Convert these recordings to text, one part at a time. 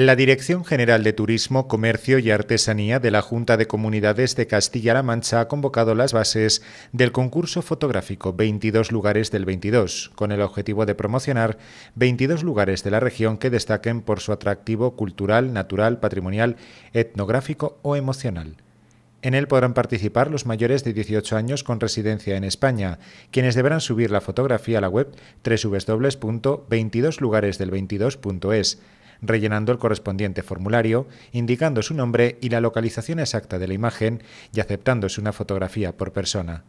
La Dirección General de Turismo, Comercio y Artesanía de la Junta de Comunidades de Castilla-La Mancha ha convocado las bases del concurso fotográfico 22 lugares del 22, con el objetivo de promocionar 22 lugares de la región que destaquen por su atractivo cultural, natural, patrimonial, etnográfico o emocional. En él podrán participar los mayores de 18 años con residencia en España, quienes deberán subir la fotografía a la web www.22lugaresdel22.es rellenando el correspondiente formulario, indicando su nombre y la localización exacta de la imagen y aceptándose una fotografía por persona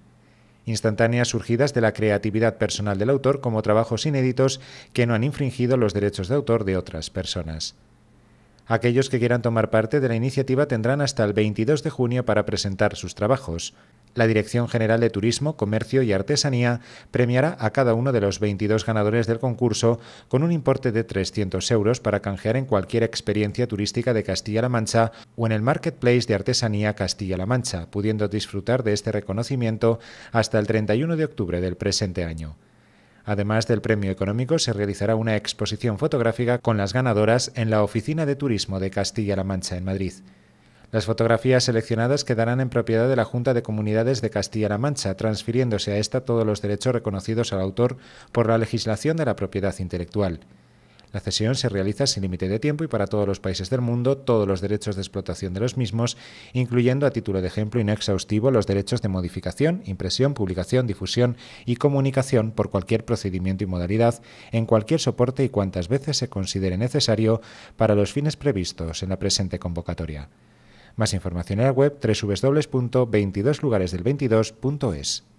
instantáneas surgidas de la creatividad personal del autor como trabajos inéditos que no han infringido los derechos de autor de otras personas. Aquellos que quieran tomar parte de la iniciativa tendrán hasta el 22 de junio para presentar sus trabajos. La Dirección General de Turismo, Comercio y Artesanía premiará a cada uno de los 22 ganadores del concurso con un importe de 300 euros para canjear en cualquier experiencia turística de Castilla-La Mancha o en el Marketplace de Artesanía Castilla-La Mancha, pudiendo disfrutar de este reconocimiento hasta el 31 de octubre del presente año. Además del premio económico, se realizará una exposición fotográfica con las ganadoras en la Oficina de Turismo de Castilla-La Mancha, en Madrid. Las fotografías seleccionadas quedarán en propiedad de la Junta de Comunidades de Castilla-La Mancha, transfiriéndose a esta todos los derechos reconocidos al autor por la legislación de la propiedad intelectual. La cesión se realiza sin límite de tiempo y para todos los países del mundo todos los derechos de explotación de los mismos, incluyendo a título de ejemplo inexhaustivo los derechos de modificación, impresión, publicación, difusión y comunicación por cualquier procedimiento y modalidad, en cualquier soporte y cuantas veces se considere necesario para los fines previstos en la presente convocatoria. Más información en la web www22 22es